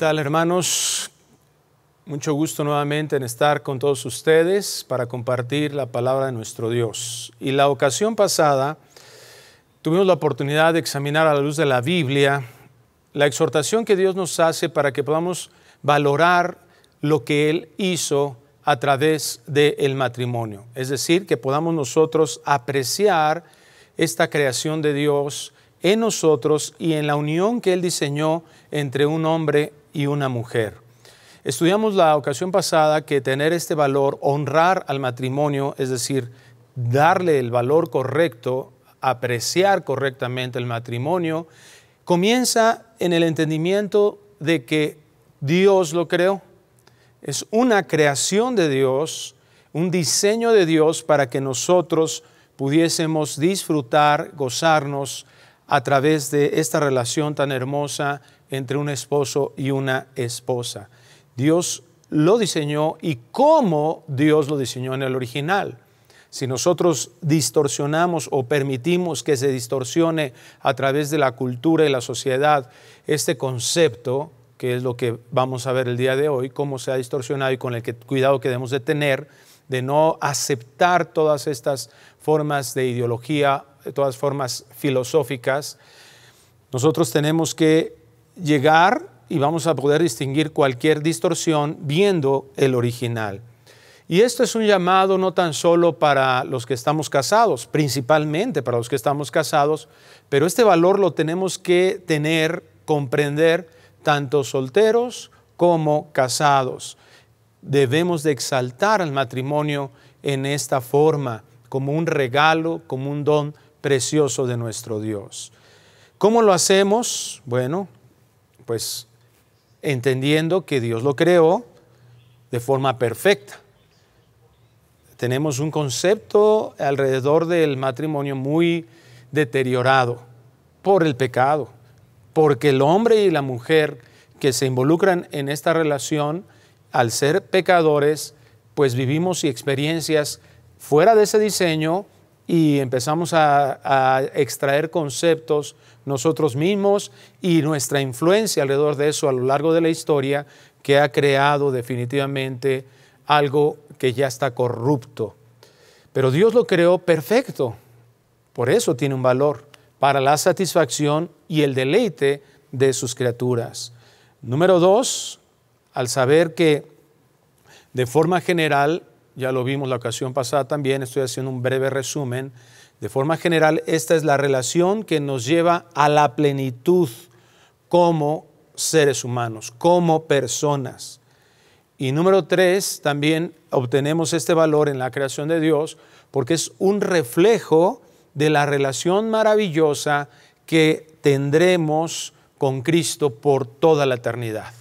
tal hermanos? Mucho gusto nuevamente en estar con todos ustedes para compartir la palabra de nuestro Dios. Y la ocasión pasada tuvimos la oportunidad de examinar a la luz de la Biblia la exhortación que Dios nos hace para que podamos valorar lo que Él hizo a través del matrimonio. Es decir, que podamos nosotros apreciar esta creación de Dios en nosotros y en la unión que Él diseñó entre un hombre y una mujer. Estudiamos la ocasión pasada que tener este valor, honrar al matrimonio, es decir, darle el valor correcto, apreciar correctamente el matrimonio, comienza en el entendimiento de que Dios lo creó. Es una creación de Dios, un diseño de Dios para que nosotros pudiésemos disfrutar, gozarnos a través de esta relación tan hermosa entre un esposo y una esposa. Dios lo diseñó y cómo Dios lo diseñó en el original. Si nosotros distorsionamos o permitimos que se distorsione a través de la cultura y la sociedad este concepto, que es lo que vamos a ver el día de hoy, cómo se ha distorsionado y con el cuidado que debemos de tener de no aceptar todas estas formas de ideología, de todas formas filosóficas, nosotros tenemos que llegar y vamos a poder distinguir cualquier distorsión viendo el original. Y esto es un llamado no tan solo para los que estamos casados, principalmente para los que estamos casados, pero este valor lo tenemos que tener, comprender, tanto solteros como casados. Debemos de exaltar al matrimonio en esta forma, como un regalo, como un don precioso de nuestro Dios. ¿Cómo lo hacemos? Bueno, pues entendiendo que Dios lo creó de forma perfecta. Tenemos un concepto alrededor del matrimonio muy deteriorado por el pecado, porque el hombre y la mujer que se involucran en esta relación, al ser pecadores, pues vivimos experiencias fuera de ese diseño y empezamos a, a extraer conceptos nosotros mismos y nuestra influencia alrededor de eso a lo largo de la historia que ha creado definitivamente algo que ya está corrupto. Pero Dios lo creó perfecto, por eso tiene un valor, para la satisfacción y el deleite de sus criaturas. Número dos, al saber que de forma general, ya lo vimos la ocasión pasada también, estoy haciendo un breve resumen, de forma general, esta es la relación que nos lleva a la plenitud como seres humanos, como personas. Y número tres, también obtenemos este valor en la creación de Dios porque es un reflejo de la relación maravillosa que tendremos con Cristo por toda la eternidad.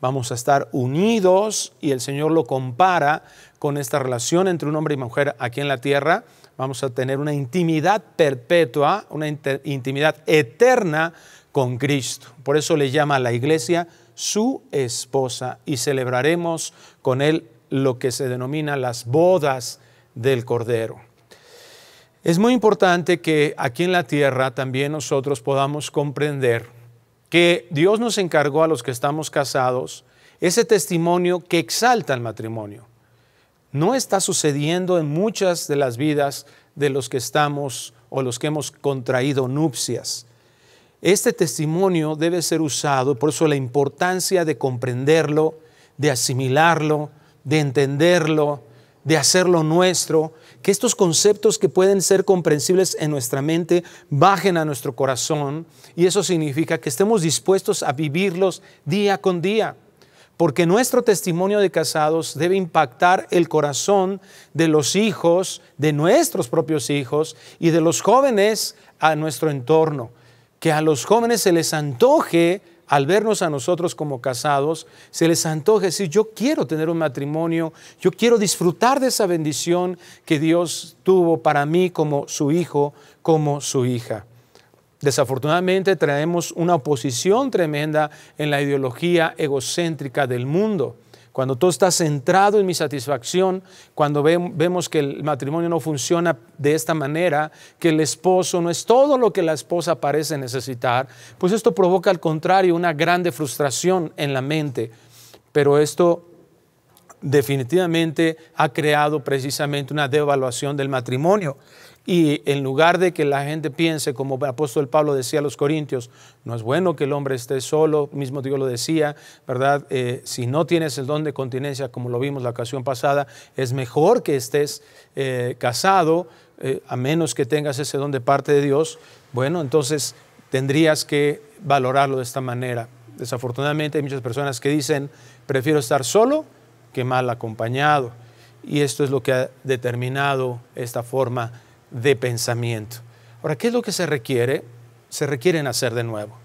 Vamos a estar unidos y el Señor lo compara con esta relación entre un hombre y mujer aquí en la tierra vamos a tener una intimidad perpetua, una intimidad eterna con Cristo. Por eso le llama a la iglesia su esposa y celebraremos con él lo que se denomina las bodas del Cordero. Es muy importante que aquí en la tierra también nosotros podamos comprender que Dios nos encargó a los que estamos casados ese testimonio que exalta el matrimonio no está sucediendo en muchas de las vidas de los que estamos o los que hemos contraído nupcias. Este testimonio debe ser usado, por eso la importancia de comprenderlo, de asimilarlo, de entenderlo, de hacerlo nuestro, que estos conceptos que pueden ser comprensibles en nuestra mente bajen a nuestro corazón y eso significa que estemos dispuestos a vivirlos día con día porque nuestro testimonio de casados debe impactar el corazón de los hijos, de nuestros propios hijos y de los jóvenes a nuestro entorno. Que a los jóvenes se les antoje, al vernos a nosotros como casados, se les antoje decir, yo quiero tener un matrimonio, yo quiero disfrutar de esa bendición que Dios tuvo para mí como su hijo, como su hija. Desafortunadamente traemos una oposición tremenda en la ideología egocéntrica del mundo. Cuando todo está centrado en mi satisfacción, cuando vemos que el matrimonio no funciona de esta manera, que el esposo no es todo lo que la esposa parece necesitar, pues esto provoca al contrario una grande frustración en la mente. Pero esto definitivamente ha creado precisamente una devaluación del matrimonio. Y en lugar de que la gente piense, como el apóstol Pablo decía a los corintios, no es bueno que el hombre esté solo, mismo Dios lo decía, ¿verdad? Eh, si no tienes el don de continencia, como lo vimos la ocasión pasada, es mejor que estés eh, casado, eh, a menos que tengas ese don de parte de Dios. Bueno, entonces tendrías que valorarlo de esta manera. Desafortunadamente hay muchas personas que dicen, prefiero estar solo que mal acompañado. Y esto es lo que ha determinado esta forma de pensamiento. Ahora, ¿qué es lo que se requiere? Se requiere nacer de nuevo.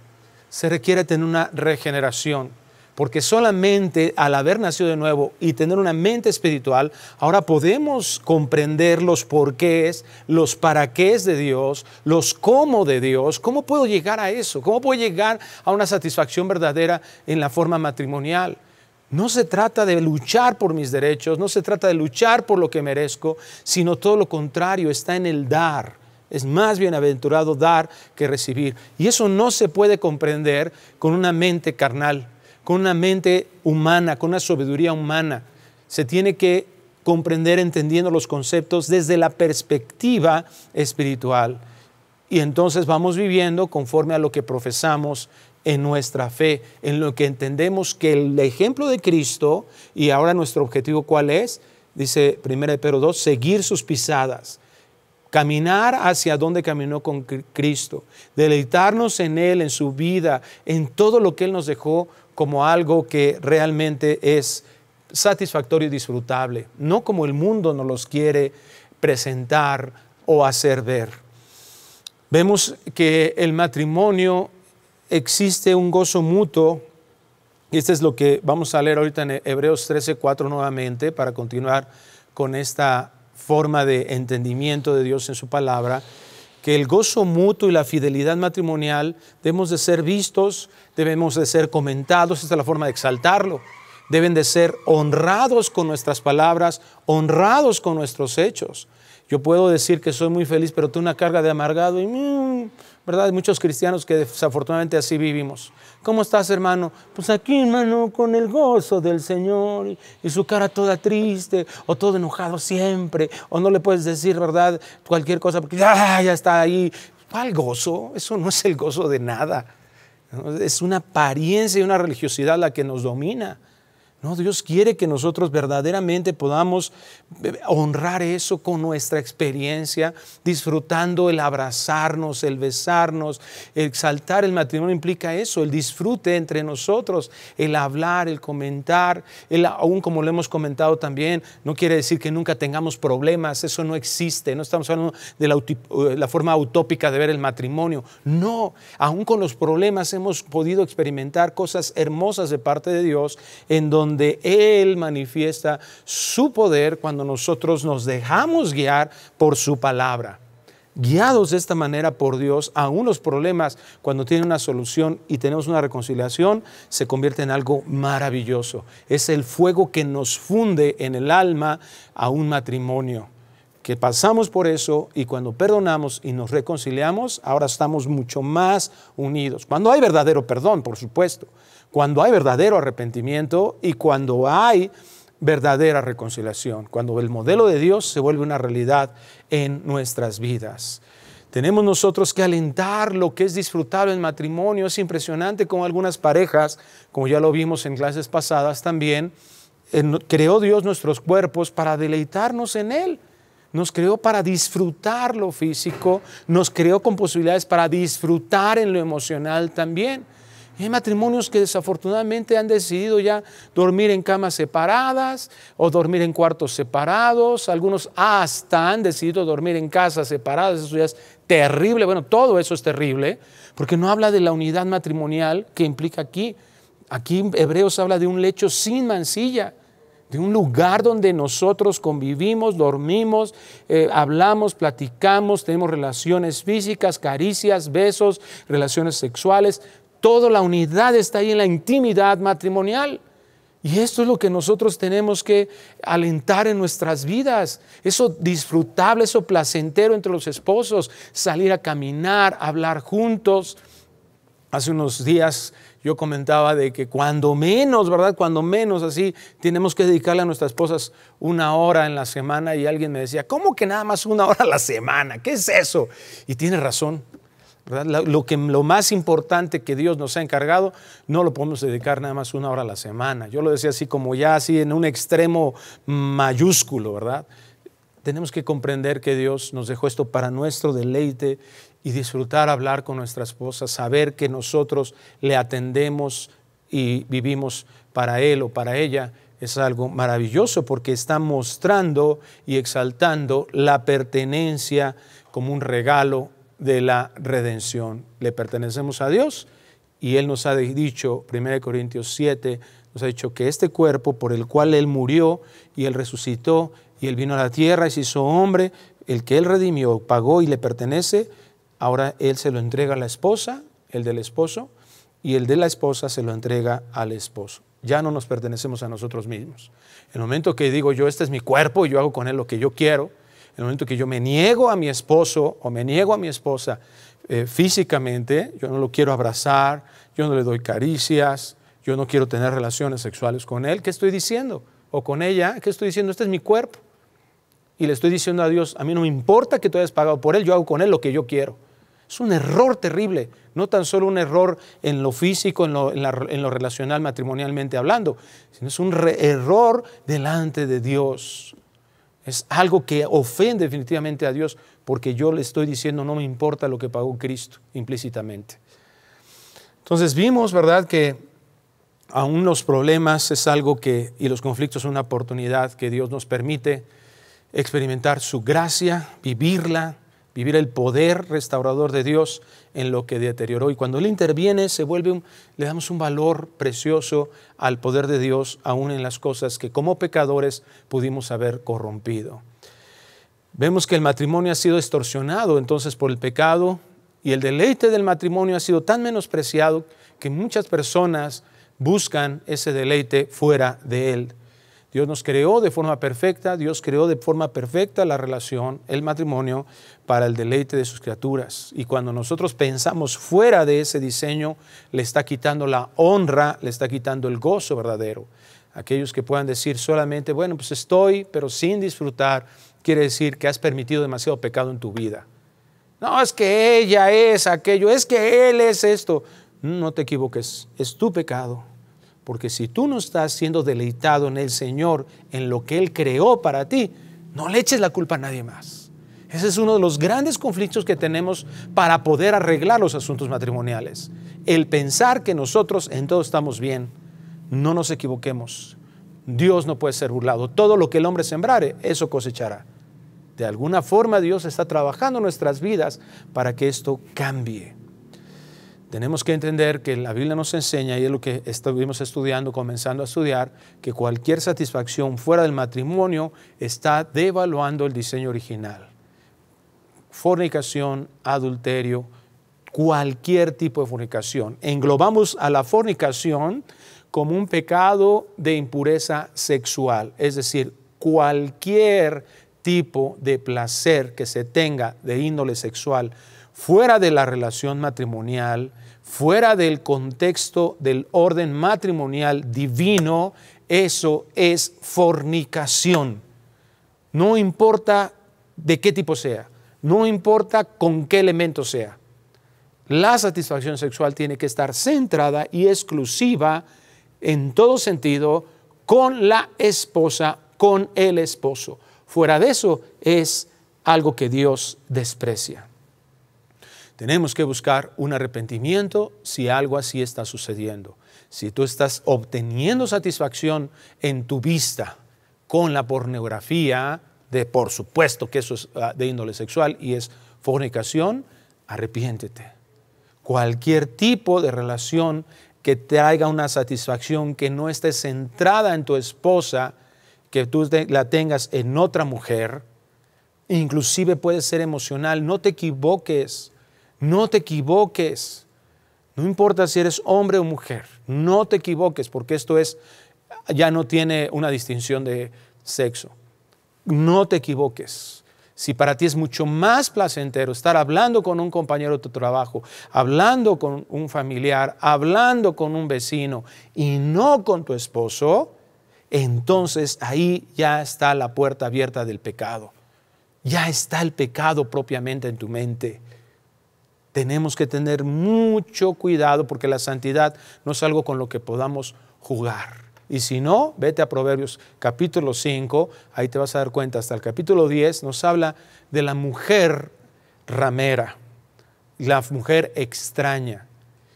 Se requiere tener una regeneración. Porque solamente al haber nacido de nuevo y tener una mente espiritual, ahora podemos comprender los porqués, los para es de Dios, los cómo de Dios. ¿Cómo puedo llegar a eso? ¿Cómo puedo llegar a una satisfacción verdadera en la forma matrimonial? No se trata de luchar por mis derechos, no se trata de luchar por lo que merezco, sino todo lo contrario, está en el dar. Es más bienaventurado dar que recibir. Y eso no se puede comprender con una mente carnal, con una mente humana, con una sabiduría humana. Se tiene que comprender entendiendo los conceptos desde la perspectiva espiritual. Y entonces vamos viviendo conforme a lo que profesamos en nuestra fe, en lo que entendemos que el ejemplo de Cristo, y ahora nuestro objetivo cuál es, dice 1 Pedro 2, seguir sus pisadas, caminar hacia donde caminó con Cristo, deleitarnos en Él, en su vida, en todo lo que Él nos dejó como algo que realmente es satisfactorio y disfrutable, no como el mundo nos los quiere presentar o hacer ver. Vemos que el matrimonio existe un gozo mutuo. Y esto es lo que vamos a leer ahorita en Hebreos 13, 4 nuevamente para continuar con esta forma de entendimiento de Dios en su palabra, que el gozo mutuo y la fidelidad matrimonial debemos de ser vistos, debemos de ser comentados, esta es la forma de exaltarlo, deben de ser honrados con nuestras palabras, honrados con nuestros hechos. Yo puedo decir que soy muy feliz, pero tengo una carga de amargado y mm, ¿verdad? muchos cristianos que desafortunadamente así vivimos. ¿Cómo estás, hermano? Pues aquí, hermano, con el gozo del Señor y, su cara toda triste o todo enojado siempre, o no le puedes decir, ¿verdad? Cualquier cosa porque ah, ya está ahí. ¿Cuál gozo? Eso no es el gozo de nada. Es una apariencia y una religiosidad la que nos domina. No, Dios quiere que nosotros verdaderamente podamos eh, honrar eso con nuestra experiencia, disfrutando el abrazarnos, el besarnos, exaltar el matrimonio implica eso, el disfrute entre nosotros, el hablar, el comentar, el, aún como lo hemos comentado también, no quiere decir que nunca tengamos problemas, eso no existe, no estamos hablando de la, la forma utópica de ver el matrimonio, no, aún con los problemas hemos podido experimentar cosas hermosas de parte de Dios en donde donde Él manifiesta su poder cuando nosotros nos dejamos guiar por su palabra. Guiados de esta manera por Dios, aún los problemas, cuando tienen una solución y tenemos una reconciliación, se convierte en algo maravilloso. Es el fuego que nos funde en el alma a un matrimonio que pasamos por eso y cuando perdonamos y nos reconciliamos, ahora estamos mucho más unidos. Cuando hay verdadero perdón, por supuesto, cuando hay verdadero arrepentimiento y cuando hay verdadera reconciliación, cuando el modelo de Dios se vuelve una realidad en nuestras vidas. Tenemos nosotros que alentar lo que es disfrutable en matrimonio. Es impresionante como algunas parejas, como ya lo vimos en clases pasadas también, creó Dios nuestros cuerpos para deleitarnos en Él nos creó para disfrutar lo físico, nos creó con posibilidades para disfrutar en lo emocional también. Hay matrimonios que desafortunadamente han decidido ya dormir en camas separadas o dormir en cuartos separados. Algunos hasta han decidido dormir en casas separadas. Eso ya es terrible. Bueno, todo eso es terrible porque no habla de la unidad matrimonial que implica aquí. Aquí Hebreos habla de un lecho sin mancilla de un lugar donde nosotros convivimos, dormimos, eh, hablamos, platicamos, tenemos relaciones físicas, caricias, besos, relaciones sexuales. Toda la unidad está ahí en la intimidad matrimonial. Y esto es lo que nosotros tenemos que alentar en nuestras vidas. Eso disfrutable, eso placentero entre los esposos, salir a caminar, hablar juntos. Hace unos días yo comentaba de que cuando menos, ¿verdad? Cuando menos así, tenemos que dedicarle a nuestras esposas una hora en la semana y alguien me decía, ¿cómo que nada más una hora a la semana? ¿Qué es eso? Y tiene razón, ¿verdad? Lo, que, lo más importante que Dios nos ha encargado, no lo podemos dedicar nada más una hora a la semana. Yo lo decía así como ya, así en un extremo mayúsculo, ¿verdad? Tenemos que comprender que Dios nos dejó esto para nuestro deleite y disfrutar hablar con nuestra esposa, saber que nosotros le atendemos y vivimos para él o para ella, es algo maravilloso porque está mostrando y exaltando la pertenencia como un regalo de la redención. Le pertenecemos a Dios y Él nos ha dicho, 1 Corintios 7, nos ha dicho que este cuerpo por el cual Él murió y Él resucitó y Él vino a la tierra y se hizo hombre, el que Él redimió, pagó y le pertenece, Ahora él se lo entrega a la esposa, el del esposo, y el de la esposa se lo entrega al esposo. Ya no nos pertenecemos a nosotros mismos. El momento que digo yo, este es mi cuerpo y yo hago con él lo que yo quiero, el momento que yo me niego a mi esposo o me niego a mi esposa eh, físicamente, yo no lo quiero abrazar, yo no le doy caricias, yo no quiero tener relaciones sexuales con él, ¿qué estoy diciendo? O con ella, ¿qué estoy diciendo? Este es mi cuerpo. Y le estoy diciendo a Dios, a mí no me importa que tú hayas pagado por él, yo hago con él lo que yo quiero. Es un error terrible, no tan solo un error en lo físico, en lo, lo relacional, matrimonialmente hablando, sino es un error delante de Dios. Es algo que ofende definitivamente a Dios porque yo le estoy diciendo no me importa lo que pagó Cristo implícitamente. Entonces vimos, ¿verdad?, que aún los problemas es algo que, y los conflictos son una oportunidad que Dios nos permite experimentar su gracia, vivirla, vivir el poder restaurador de Dios en lo que deterioró. Y cuando Él interviene, se vuelve le damos un valor precioso al poder de Dios, aún en las cosas que como pecadores pudimos haber corrompido. Vemos que el matrimonio ha sido extorsionado entonces por el pecado y el deleite del matrimonio ha sido tan menospreciado que muchas personas buscan ese deleite fuera de él. Dios nos creó de forma perfecta, Dios creó de forma perfecta la relación, el matrimonio, para el deleite de sus criaturas. Y cuando nosotros pensamos fuera de ese diseño, le está quitando la honra, le está quitando el gozo verdadero. Aquellos que puedan decir solamente, bueno, pues estoy, pero sin disfrutar, quiere decir que has permitido demasiado pecado en tu vida. No, es que ella es aquello, es que él es esto. No te equivoques, es tu pecado, porque si tú no estás siendo deleitado en el Señor, en lo que Él creó para ti, no le eches la culpa a nadie más. Ese es uno de los grandes conflictos que tenemos para poder arreglar los asuntos matrimoniales. El pensar que nosotros en todo estamos bien. No nos equivoquemos. Dios no puede ser burlado. Todo lo que el hombre sembrare, eso cosechará. De alguna forma Dios está trabajando nuestras vidas para que esto cambie tenemos que entender que la Biblia nos enseña, y es lo que estuvimos estudiando, comenzando a estudiar, que cualquier satisfacción fuera del matrimonio está devaluando el diseño original. Fornicación, adulterio, cualquier tipo de fornicación. Englobamos a la fornicación como un pecado de impureza sexual, es decir, cualquier tipo de placer que se tenga de índole sexual fuera de la relación matrimonial fuera del contexto del orden matrimonial divino, eso es fornicación. No importa de qué tipo sea, no importa con qué elemento sea. La satisfacción sexual tiene que estar centrada y exclusiva en todo sentido con la esposa, con el esposo. Fuera de eso es algo que Dios desprecia. Tenemos que buscar un arrepentimiento si algo así está sucediendo. Si tú estás obteniendo satisfacción en tu vista con la pornografía, de por supuesto que eso es ah, de índole sexual y es fornicación, arrepiéntete. Cualquier tipo de relación que traiga una satisfacción que no esté centrada en tu esposa, que tú la tengas en otra mujer, inclusive puede ser emocional, no te equivoques. No te equivoques. No importa si eres hombre o mujer, no te equivoques porque esto es, ya no tiene una distinción de sexo. No te equivoques. Si para ti es mucho más placentero estar hablando con un compañero de trabajo, hablando con un familiar, hablando con un vecino y no con tu esposo, entonces ahí ya está la puerta abierta del pecado. Ya está el pecado propiamente en tu mente tenemos que tener mucho cuidado porque la santidad no es algo con lo que podamos jugar. Y si no, vete a Proverbios capítulo 5, ahí te vas a dar cuenta, hasta el capítulo 10 nos habla de la mujer ramera, la mujer extraña.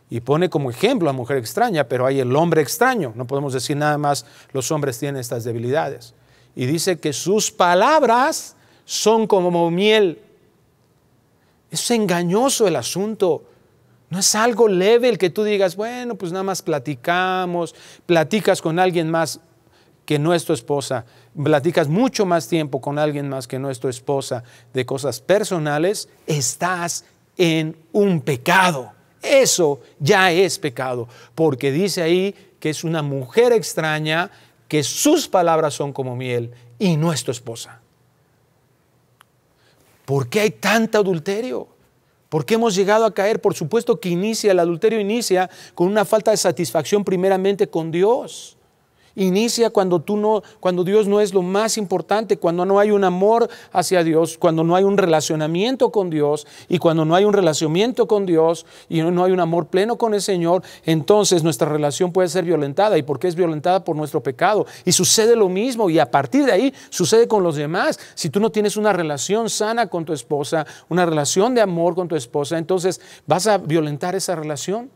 Y pone como ejemplo a la mujer extraña, pero hay el hombre extraño. No podemos decir nada más, los hombres tienen estas debilidades. Y dice que sus palabras son como miel es engañoso el asunto. No es algo leve el que tú digas, bueno, pues nada más platicamos, platicas con alguien más que no es tu esposa, platicas mucho más tiempo con alguien más que no es tu esposa de cosas personales, estás en un pecado. Eso ya es pecado, porque dice ahí que es una mujer extraña, que sus palabras son como miel y no es tu esposa. ¿Por qué hay tanto adulterio? ¿Por qué hemos llegado a caer? Por supuesto que inicia, el adulterio inicia con una falta de satisfacción primeramente con Dios. Inicia cuando tú no, cuando Dios no es lo más importante, cuando no hay un amor hacia Dios, cuando no hay un relacionamiento con Dios y cuando no hay un relacionamiento con Dios y no hay un amor pleno con el Señor, entonces nuestra relación puede ser violentada y porque es violentada por nuestro pecado y sucede lo mismo y a partir de ahí sucede con los demás. Si tú no tienes una relación sana con tu esposa, una relación de amor con tu esposa, entonces vas a violentar esa relación.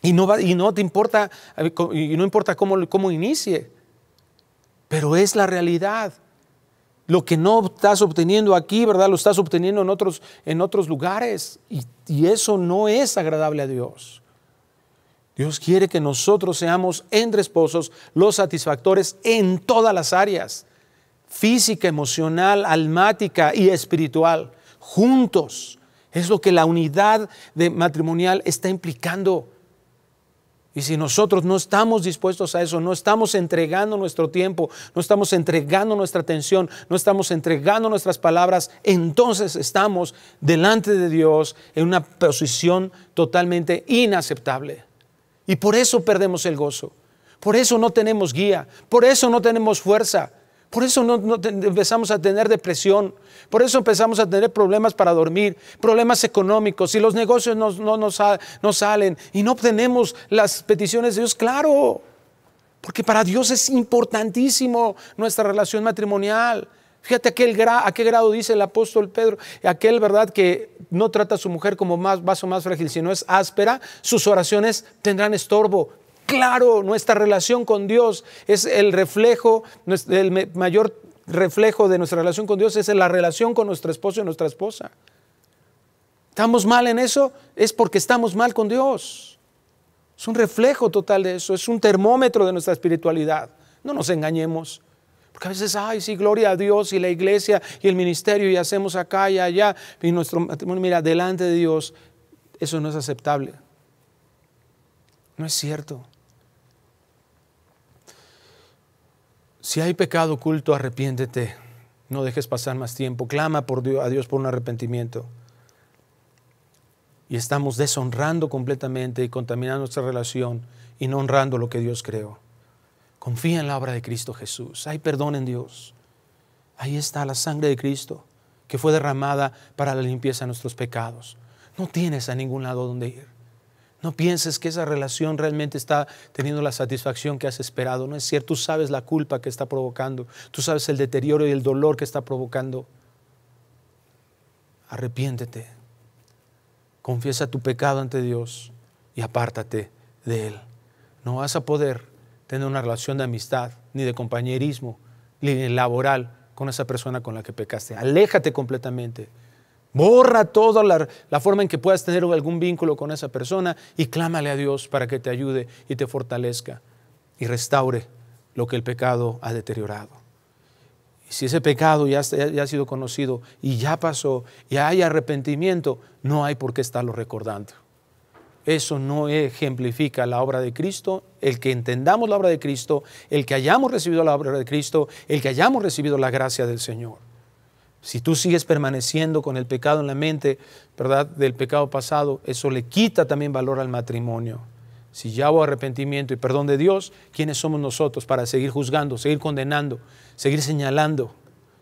Y no, te importa, y no importa cómo, inicie, pero es la realidad. Lo que no estás obteniendo aquí, ¿verdad? Lo estás obteniendo en otros, en otros lugares. Y, y eso no es agradable a Dios. Dios quiere que nosotros seamos entre esposos los satisfactores en todas las áreas, física, emocional, almática y espiritual, juntos. Es lo que la unidad de matrimonial está implicando. Y si nosotros no estamos dispuestos a eso, no estamos entregando nuestro tiempo, no estamos entregando nuestra atención, no estamos entregando nuestras palabras, entonces estamos delante de Dios en una posición totalmente inaceptable. Y por eso perdemos el gozo, por eso no tenemos guía, por eso no tenemos fuerza, por eso no, empezamos a tener depresión, por eso empezamos a tener problemas para dormir, problemas económicos, y los negocios no, salen y no obtenemos las peticiones de Dios, claro, porque para Dios es importantísimo nuestra relación matrimonial. Fíjate a qué, a qué grado dice el apóstol Pedro, aquel, ¿verdad?, que no trata a su mujer como más vaso más frágil, sino es áspera, sus oraciones tendrán estorbo claro nuestra relación con Dios, es el reflejo, el mayor reflejo de nuestra relación con Dios es la relación con nuestro esposo y nuestra esposa. ¿Estamos mal en eso? Es porque estamos mal con Dios. Es un reflejo total de eso, es un termómetro de nuestra espiritualidad. No nos engañemos. Porque a veces, ay, sí, gloria a Dios y la iglesia y el ministerio y hacemos acá y allá. Y nuestro matrimonio, mira, delante de Dios, eso no es aceptable. No es cierto. Si hay pecado oculto, arrepiéntete. No dejes pasar más tiempo. Clama a Dios por un arrepentimiento. Y estamos deshonrando completamente y contaminando nuestra relación y no honrando lo que Dios creó. Confía en la obra de Cristo Jesús. Hay perdón en Dios. Ahí está la sangre de Cristo que fue derramada para la limpieza de nuestros pecados. No tienes a ningún lado donde ir. No pienses que esa relación realmente está teniendo la satisfacción que has esperado. No es cierto. Tú sabes la culpa que está provocando. Tú sabes el deterioro y el dolor que está provocando. Arrepiéntete. Confiesa tu pecado ante Dios y apártate de Él. No vas a poder tener una relación de amistad, ni de compañerismo, ni laboral con esa persona con la que pecaste. Aléjate completamente Borra toda la, forma en que puedas tener algún vínculo con esa persona y clámale a Dios para que te ayude y te fortalezca y restaure lo que el pecado ha deteriorado. si ese pecado ya, ya ha sido conocido y ya pasó y hay arrepentimiento, no hay por qué estarlo recordando. Eso no ejemplifica la obra de Cristo, el que entendamos la obra de Cristo, el que hayamos recibido la obra de Cristo, el que hayamos recibido la gracia del Señor. Si tú sigues permaneciendo con el pecado en la mente, ¿verdad? Del pecado pasado, eso le quita también valor al matrimonio. Si ya hubo arrepentimiento y perdón de Dios, ¿quiénes somos nosotros para seguir juzgando, seguir condenando, seguir señalando,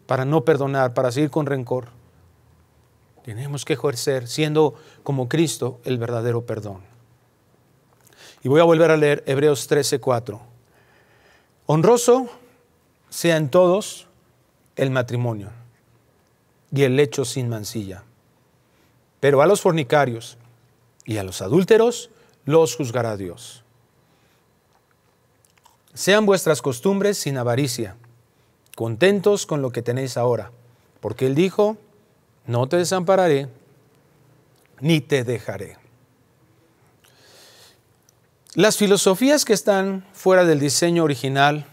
para no perdonar, para seguir con rencor? Tenemos que ejercer, siendo como Cristo, el verdadero perdón. Y voy a volver a leer Hebreos 13:4. Honroso sea en todos el matrimonio y el lecho sin mancilla. Pero a los fornicarios y a los adúlteros los juzgará Dios. Sean vuestras costumbres sin avaricia, contentos con lo que tenéis ahora, porque Él dijo, no te desampararé, ni te dejaré. Las filosofías que están fuera del diseño original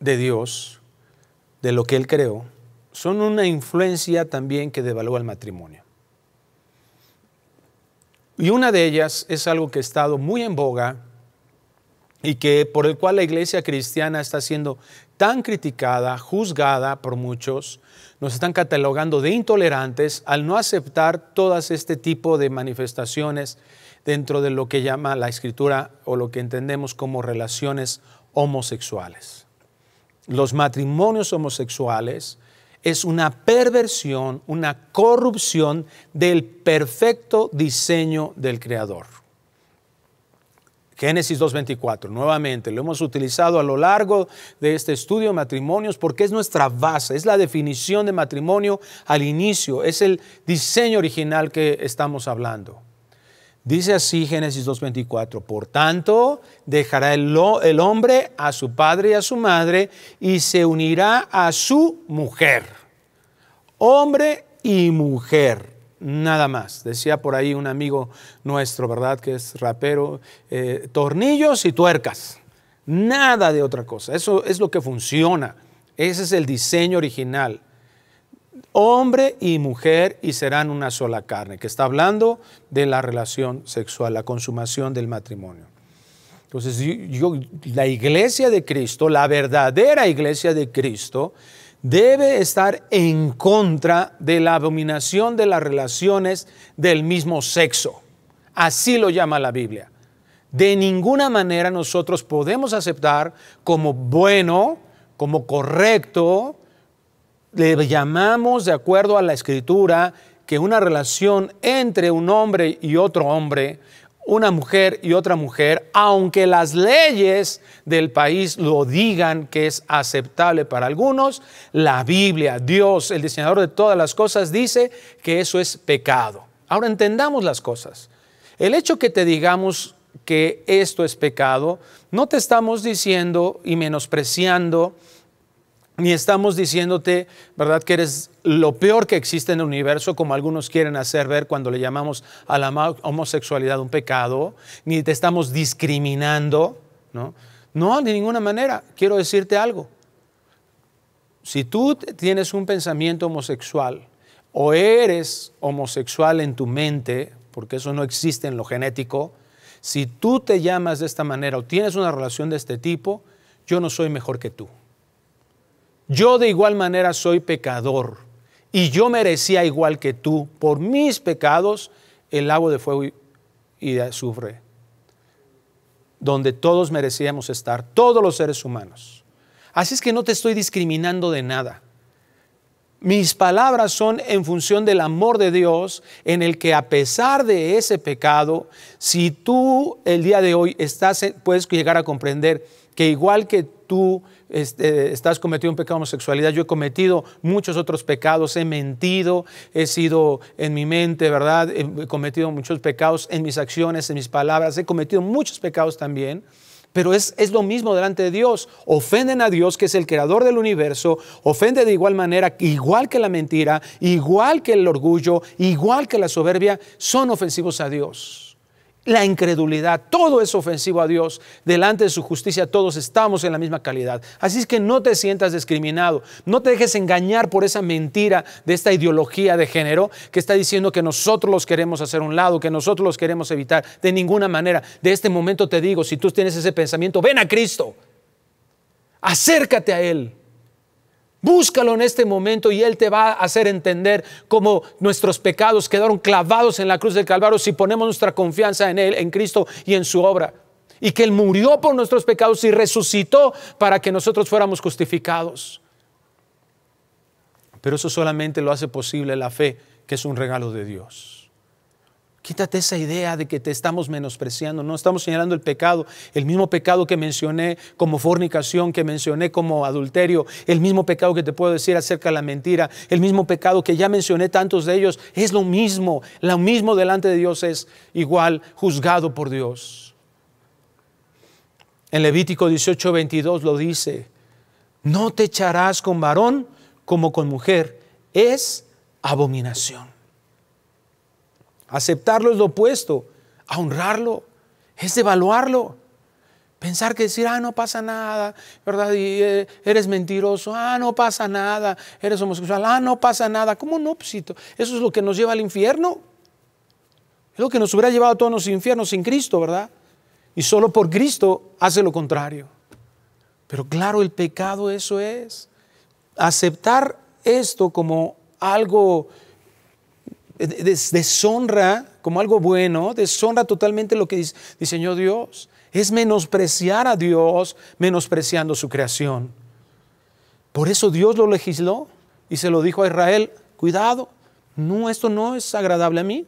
de Dios, de lo que Él creó, son una influencia también que devalúa el matrimonio. Y una de ellas es algo que ha estado muy en boga y que por el cual la iglesia cristiana está siendo tan criticada, juzgada por muchos, nos están catalogando de intolerantes al no aceptar todas este tipo de manifestaciones dentro de lo que llama la escritura o lo que entendemos como relaciones homosexuales. Los matrimonios homosexuales es una perversión, una corrupción del perfecto diseño del Creador. Génesis 2.24, nuevamente, lo hemos utilizado a lo largo de este estudio de matrimonios porque es nuestra base, es la definición de matrimonio al inicio, es el diseño original que estamos hablando. Dice así Génesis 2.24, por tanto, dejará el, el, hombre a su padre y a su madre y se unirá a su mujer. Hombre y mujer, nada más. Decía por ahí un amigo nuestro, ¿verdad? Que es rapero, eh, tornillos y tuercas. Nada de otra cosa. Eso es lo que funciona. Ese es el diseño original hombre y mujer y serán una sola carne, que está hablando de la relación sexual, la consumación del matrimonio. Entonces, yo, la iglesia de Cristo, la verdadera iglesia de Cristo, debe estar en contra de la abominación de las relaciones del mismo sexo. Así lo llama la Biblia. De ninguna manera nosotros podemos aceptar como bueno, como correcto, le llamamos de acuerdo a la escritura que una relación entre un hombre y otro hombre, una mujer y otra mujer, aunque las leyes del país lo digan que es aceptable para algunos, la Biblia, Dios, el diseñador de todas las cosas, dice que eso es pecado. Ahora entendamos las cosas. El hecho que te digamos que esto es pecado, no te estamos diciendo y menospreciando ni estamos diciéndote, ¿verdad?, que eres lo peor que existe en el universo, como algunos quieren hacer ver cuando le llamamos a la homosexualidad un pecado, ni te estamos discriminando, ¿no? No, de ninguna manera. Quiero decirte algo. Si tú tienes un pensamiento homosexual o eres homosexual en tu mente, porque eso no existe en lo genético, si tú te llamas de esta manera o tienes una relación de este tipo, yo no soy mejor que tú. Yo de igual manera soy pecador y yo merecía igual que tú por mis pecados el lago de fuego y de azufre, donde todos merecíamos estar, todos los seres humanos. Así es que no te estoy discriminando de nada. Mis palabras son en función del amor de Dios, en el que a pesar de ese pecado, si tú el día de hoy estás, puedes llegar a comprender que igual que tú este, estás cometiendo un pecado de homosexualidad, yo he cometido muchos otros pecados, he mentido, he sido en mi mente, ¿verdad? He cometido muchos pecados en mis acciones, en mis palabras, he cometido muchos pecados también. Pero es, es, lo mismo delante de Dios. Ofenden a Dios, que es el creador del universo, ofende de igual manera, igual que la mentira, igual que el orgullo, igual que la soberbia, son ofensivos a Dios la incredulidad, todo es ofensivo a Dios. Delante de su justicia todos estamos en la misma calidad. Así es que no te sientas discriminado, no te dejes engañar por esa mentira de esta ideología de género que está diciendo que nosotros los queremos hacer un lado, que nosotros los queremos evitar de ninguna manera. De este momento te digo, si tú tienes ese pensamiento, ven a Cristo, acércate a Él. Búscalo en este momento y Él te va a hacer entender cómo nuestros pecados quedaron clavados en la cruz del Calvario si ponemos nuestra confianza en Él, en Cristo y en su obra. Y que Él murió por nuestros pecados y resucitó para que nosotros fuéramos justificados. Pero eso solamente lo hace posible la fe, que es un regalo de Dios. Quítate esa idea de que te estamos menospreciando, no estamos señalando el pecado, el mismo pecado que mencioné como fornicación, que mencioné como adulterio, el mismo pecado que te puedo decir acerca de la mentira, el mismo pecado que ya mencioné tantos de ellos, es lo mismo, lo mismo delante de Dios es igual juzgado por Dios. En Levítico 18, 22 lo dice, no te echarás con varón como con mujer, es abominación. Aceptarlo es lo opuesto a honrarlo, es devaluarlo. Pensar que decir, ah, no pasa nada, ¿verdad? Y eh, eres mentiroso, ah, no pasa nada, eres homosexual, ah, no pasa nada. ¿Cómo no, psito? Eso es lo que nos lleva al infierno. Es lo que nos hubiera llevado a todos los infiernos sin Cristo, ¿verdad? Y solo por Cristo hace lo contrario. Pero claro, el pecado eso es. Aceptar esto como algo eh, deshonra como algo bueno, deshonra totalmente lo que diseñó Dios. Es menospreciar a Dios menospreciando su creación. Por eso Dios lo legisló y se lo dijo a Israel, cuidado, no, esto no es agradable a mí.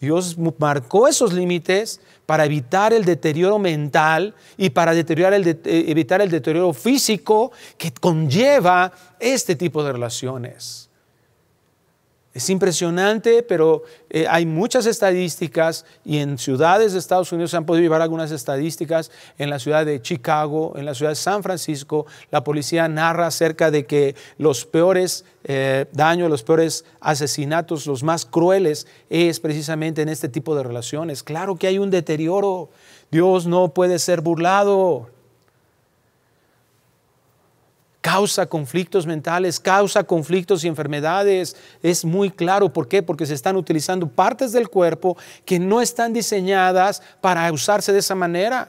Dios marcó esos límites para evitar el deterioro mental y para deteriorar el eh, evitar el deterioro físico que conlleva este tipo de relaciones. Es impresionante, pero eh, hay muchas estadísticas y en ciudades de Estados Unidos se han podido llevar algunas estadísticas. En la ciudad de Chicago, en la ciudad de San Francisco, la policía narra acerca de que los peores eh, daños, los peores asesinatos, los más crueles es precisamente en este tipo de relaciones. Claro que hay un deterioro. Dios no puede ser burlado causa conflictos mentales, causa conflictos y enfermedades. Es muy claro por qué, porque se están utilizando partes del cuerpo que no están diseñadas para usarse de esa manera.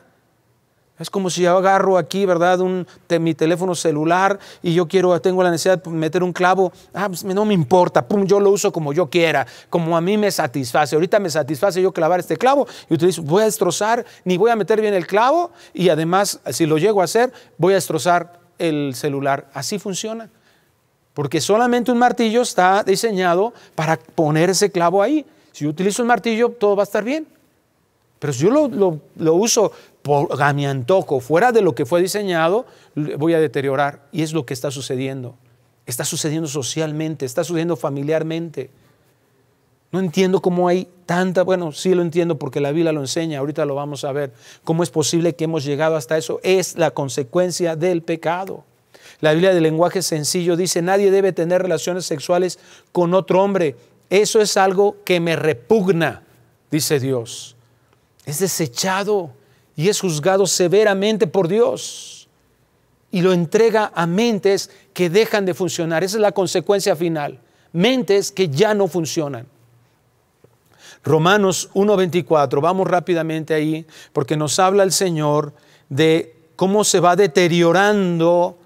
Es como si yo agarro aquí, ¿verdad? Un, mi teléfono celular y yo quiero, tengo la necesidad de meter un clavo. Ah, pues, no me importa, pum, yo lo uso como yo quiera, como a mí me satisface. Ahorita me satisface yo clavar este clavo y utilizo, voy a destrozar, ni voy a meter bien el clavo y además, si lo llego a hacer, voy a destrozar el celular. Así funciona. Porque solamente un martillo está diseñado para poner ese clavo ahí. Si yo utilizo un martillo, todo va a estar bien. Pero si yo lo, uso por, a mi antojo, fuera de lo que fue diseñado, voy a deteriorar. Y es lo que está sucediendo. Está sucediendo socialmente, está sucediendo familiarmente. No entiendo cómo hay tanta, bueno, sí lo entiendo porque la Biblia lo enseña, ahorita lo vamos a ver, cómo es posible que hemos llegado hasta eso. Es la consecuencia del pecado. La Biblia de lenguaje sencillo dice, nadie debe tener relaciones sexuales con otro hombre. Eso es algo que me repugna, dice Dios. Es desechado y es juzgado severamente por Dios. Y lo entrega a mentes que dejan de funcionar. Esa es la consecuencia final. Mentes que ya no funcionan. Romanos 1.24, vamos rápidamente ahí, porque nos habla el Señor de cómo se va deteriorando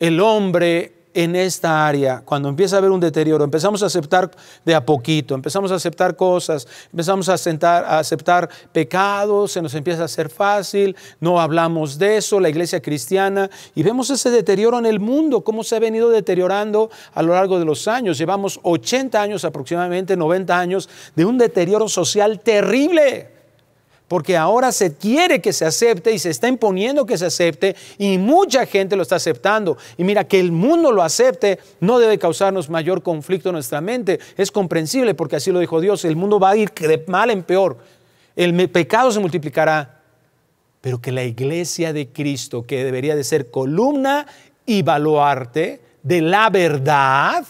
el hombre en esta área, cuando empieza a haber un deterioro, empezamos a aceptar de a poquito, empezamos a aceptar cosas, empezamos a, aceptar, a aceptar pecados, se nos empieza a hacer fácil, no hablamos de eso, la iglesia cristiana, y vemos ese deterioro en el mundo, cómo se ha venido deteriorando a lo largo de los años. Llevamos 80 años aproximadamente, 90 años, de un deterioro social terrible porque ahora se quiere que se acepte y se está imponiendo que se acepte y mucha gente lo está aceptando. Y mira, que el mundo lo acepte no debe causarnos mayor conflicto en nuestra mente. Es comprensible porque así lo dijo Dios. El mundo va a ir de mal en peor. El pecado se multiplicará. Pero que la iglesia de Cristo, que debería de ser columna y baluarte de la verdad,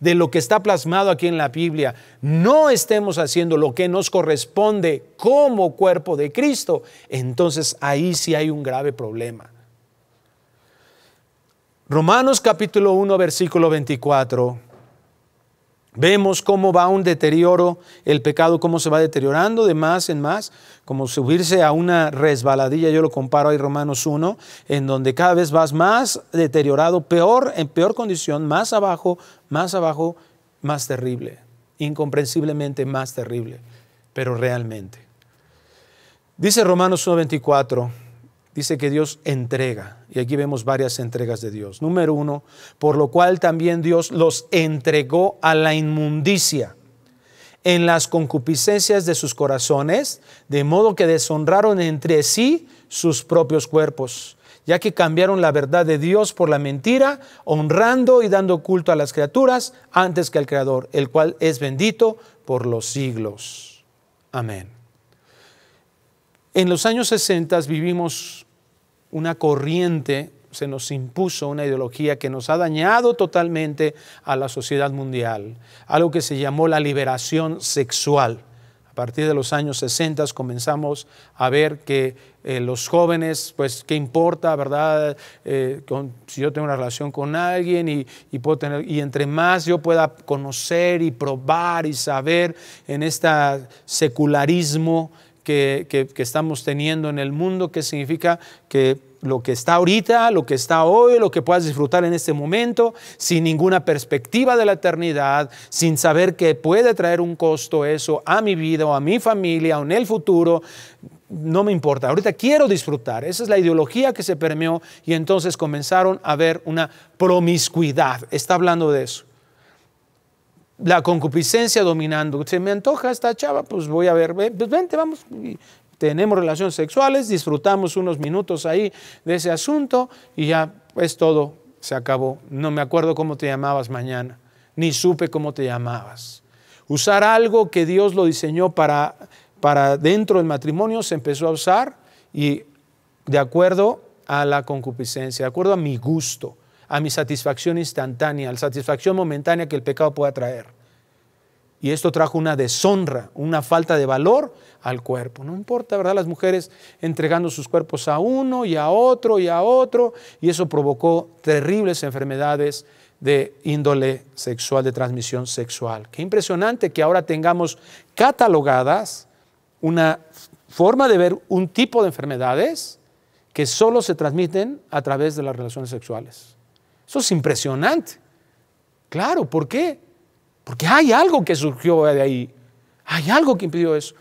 de lo que está plasmado aquí en la Biblia, no estemos haciendo lo que nos corresponde como cuerpo de Cristo, entonces ahí sí hay un grave problema. Romanos capítulo 1, versículo 24 Vemos cómo va un deterioro, el pecado cómo se va deteriorando de más en más, como subirse a una resbaladilla, yo lo comparo ahí Romanos 1, en donde cada vez vas más deteriorado, peor, en peor condición, más abajo, más abajo, más terrible, incomprensiblemente más terrible, pero realmente. Dice Romanos 1.24, dice que Dios entrega. Y aquí vemos varias entregas de Dios. Número uno, por lo cual también Dios los entregó a la inmundicia en las concupiscencias de sus corazones, de modo que deshonraron entre sí sus propios cuerpos, ya que cambiaron la verdad de Dios por la mentira, honrando y dando culto a las criaturas antes que al Creador, el cual es bendito por los siglos. Amén. En los años 60 vivimos una corriente, se nos impuso una ideología que nos ha dañado totalmente a la sociedad mundial, algo que se llamó la liberación sexual. A partir de los años 60 comenzamos a ver que eh, los jóvenes, pues, ¿qué importa, verdad? Eh, si yo tengo una relación con alguien y, y, puedo tener, y entre más yo pueda conocer y probar y saber en este secularismo que, estamos teniendo en el mundo, que significa que lo que está ahorita, lo que está hoy, lo que puedas disfrutar en este momento, sin ninguna perspectiva de la eternidad, sin saber que puede traer un costo eso a mi vida o a mi familia o en el futuro. No me importa, ahorita quiero disfrutar. Esa es la ideología que se permeó y entonces comenzaron a ver una promiscuidad. Está hablando de eso la concupiscencia dominando. Se me antoja esta chava, pues voy a ver, pues vente, vamos. tenemos relaciones sexuales, disfrutamos unos minutos ahí de ese asunto y ya es pues, todo, se acabó. No me acuerdo cómo te llamabas mañana, ni supe cómo te llamabas. Usar algo que Dios lo diseñó para, para dentro del matrimonio se empezó a usar y de acuerdo a la concupiscencia, de acuerdo a mi gusto a mi satisfacción instantánea, a la satisfacción momentánea que el pecado pueda traer. Y esto trajo una deshonra, una falta de valor al cuerpo. No importa, ¿verdad? Las mujeres entregando sus cuerpos a uno y a otro y a otro, y eso provocó terribles enfermedades de índole sexual, de transmisión sexual. Qué impresionante que ahora tengamos catalogadas una forma de ver un tipo de enfermedades que solo se transmiten a través de las relaciones sexuales. Eso es impresionante. Claro, ¿por qué? Porque hay algo que surgió de ahí. Hay algo que impidió eso.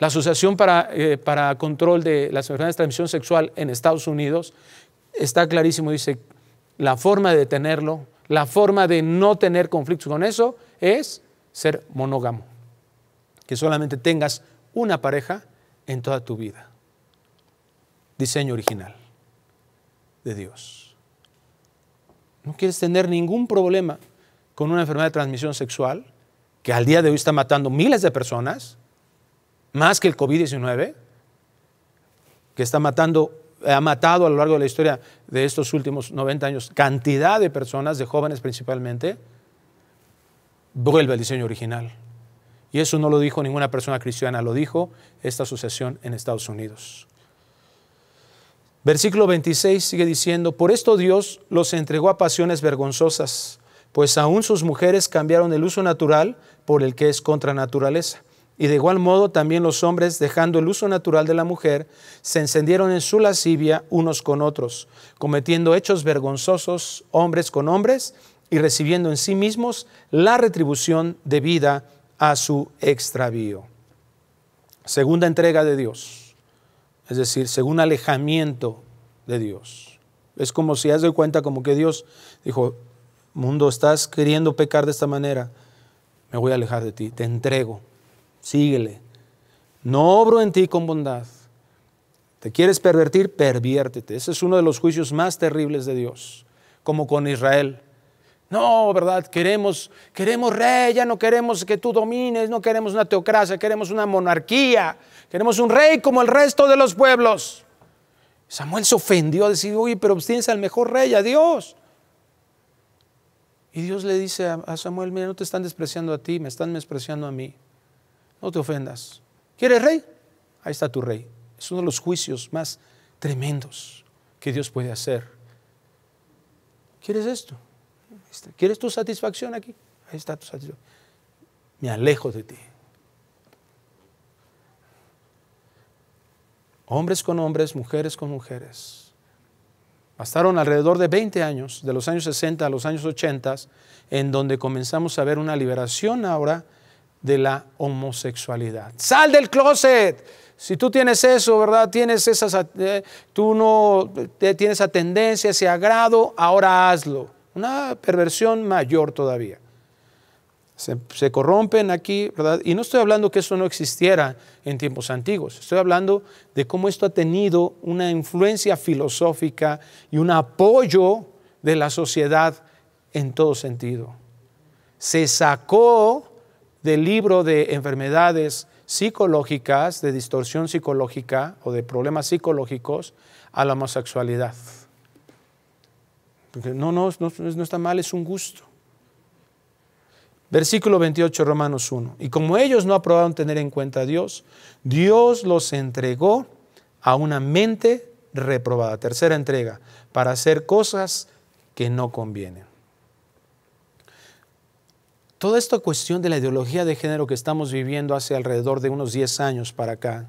La Asociación para, eh, Control de las Enfermedades de Transmisión Sexual en Estados Unidos está clarísimo, dice, la forma de detenerlo, la forma de no tener conflictos con eso es ser monógamo. Que solamente tengas una pareja en toda tu vida. Diseño original de Dios no quieres tener ningún problema con una enfermedad de transmisión sexual que al día de hoy está matando miles de personas, más que el COVID-19, que ha matado a lo largo de la historia de estos últimos 90 años cantidad de personas, de jóvenes principalmente, vuelve al diseño original. Y eso no lo dijo ninguna persona cristiana, lo dijo esta asociación en Estados Unidos. Versículo 26 sigue diciendo, por esto Dios los entregó a pasiones vergonzosas, pues aún sus mujeres cambiaron el uso natural por el que es contra naturaleza. Y de igual modo también los hombres, dejando el uso natural de la mujer, se encendieron en su lascivia unos con otros, cometiendo hechos vergonzosos hombres con hombres y recibiendo en sí mismos la retribución debida a su extravío. Segunda entrega de Dios es decir, según alejamiento de Dios. Es como si has de cuenta como que Dios dijo, mundo, estás queriendo pecar de esta manera, me voy a alejar de ti, te entrego, síguele. No obro en ti con bondad. Te quieres pervertir, perviértete. Ese es uno de los juicios más terribles de Dios, como con Israel. No, ¿verdad? Queremos, queremos rey, ya no queremos que tú domines, no queremos una teocracia, queremos una monarquía, queremos un rey como el resto de los pueblos. Samuel se ofendió a decir, oye, pero obstienes pues, al mejor rey, a Dios. Y Dios le dice a Samuel, mira, no te están despreciando a ti, me están despreciando a mí. No te ofendas. ¿Quieres rey? Ahí está tu rey. Es uno de los juicios más tremendos que Dios puede hacer. ¿Quieres esto? Este, ¿Quieres tu satisfacción aquí? Ahí está tu satisfacción. Me alejo de ti. Hombres con hombres, mujeres con mujeres. Bastaron alrededor de 20 años, de los años 60 a los años 80, en donde comenzamos a ver una liberación ahora de la homosexualidad. Sal del closet. Si tú tienes eso, ¿verdad? Tienes esas, eh, tú no eh, tienes esa tendencia, ese agrado, ahora hazlo. Una perversión mayor todavía. Se, corrompen aquí, ¿verdad? Y no estoy hablando que eso no existiera en tiempos antiguos, estoy hablando de cómo esto ha tenido una influencia filosófica y un apoyo de la sociedad en todo sentido. Se sacó del libro de enfermedades psicológicas, de distorsión psicológica o de problemas psicológicos a la homosexualidad no, no, no, está mal, es un gusto. Versículo 28, Romanos 1. Y como ellos no aprobaron tener en cuenta a Dios, Dios los entregó a una mente reprobada. Tercera entrega, para hacer cosas que no convienen. Toda esta cuestión de la ideología de género que estamos viviendo hace alrededor de unos 10 años para acá,